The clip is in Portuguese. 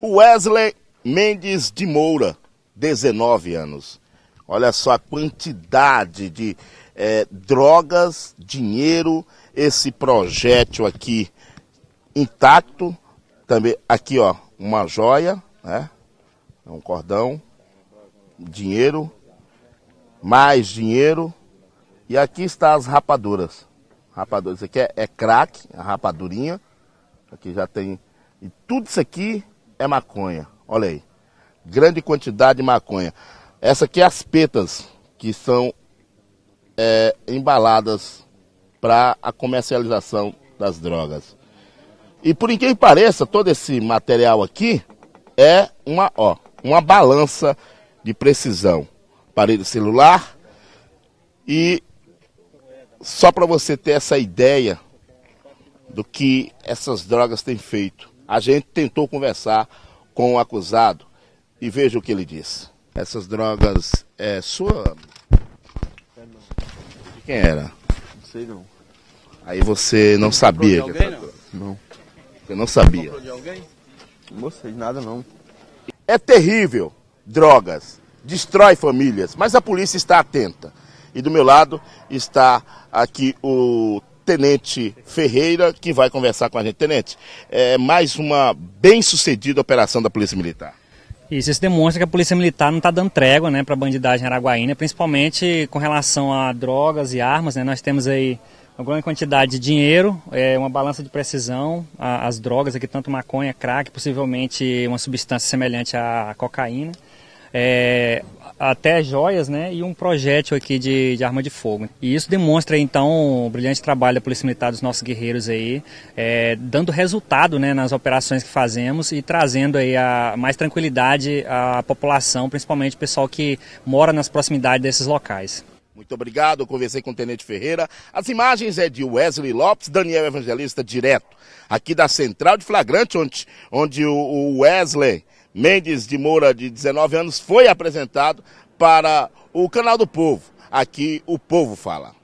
Wesley Mendes de Moura, 19 anos. Olha só a quantidade de é, drogas, dinheiro, esse projétil aqui intacto. Também aqui, ó, uma joia, né? Um cordão, dinheiro, mais dinheiro. E aqui está as rapaduras. Rapaduras, isso aqui é, é crack, a rapadurinha. Aqui já tem. E tudo isso aqui é maconha. Olha aí. Grande quantidade de maconha. Essa aqui é as petas que são é, embaladas para a comercialização das drogas. E por incrível que pareça, todo esse material aqui é uma, ó, uma balança de precisão. Parede celular. E só para você ter essa ideia do que essas drogas têm feito. A gente tentou conversar com o acusado e veja o que ele disse. Essas drogas é sua? É não. De quem era? Não sei não. Aí você não, sabia que alguém, não? não. Eu não sabia. Comprou de alguém? Não sei nada não. É terrível. Drogas destrói famílias, mas a polícia está atenta. E do meu lado está aqui o Tenente Ferreira, que vai conversar com a gente. Tenente, é mais uma bem-sucedida operação da Polícia Militar. Isso, isso demonstra que a Polícia Militar não está dando trégua né, para a bandidagem araguaína, principalmente com relação a drogas e armas. Né? Nós temos aí uma grande quantidade de dinheiro, é, uma balança de precisão, a, as drogas aqui, tanto maconha, crack, possivelmente uma substância semelhante à cocaína é, até joias, né, e um projétil aqui de, de, arma de fogo. E isso demonstra então o brilhante trabalho da Polícia Militar dos nossos guerreiros aí, é, dando resultado, né, nas operações que fazemos e trazendo aí a, mais tranquilidade à população, principalmente o pessoal que mora nas proximidades desses locais. Muito obrigado, eu conversei com o Tenente Ferreira. As imagens é de Wesley Lopes, Daniel Evangelista, direto aqui da Central de Flagrante, onde, onde o Wesley Mendes de Moura, de 19 anos, foi apresentado para o Canal do Povo. Aqui o povo fala.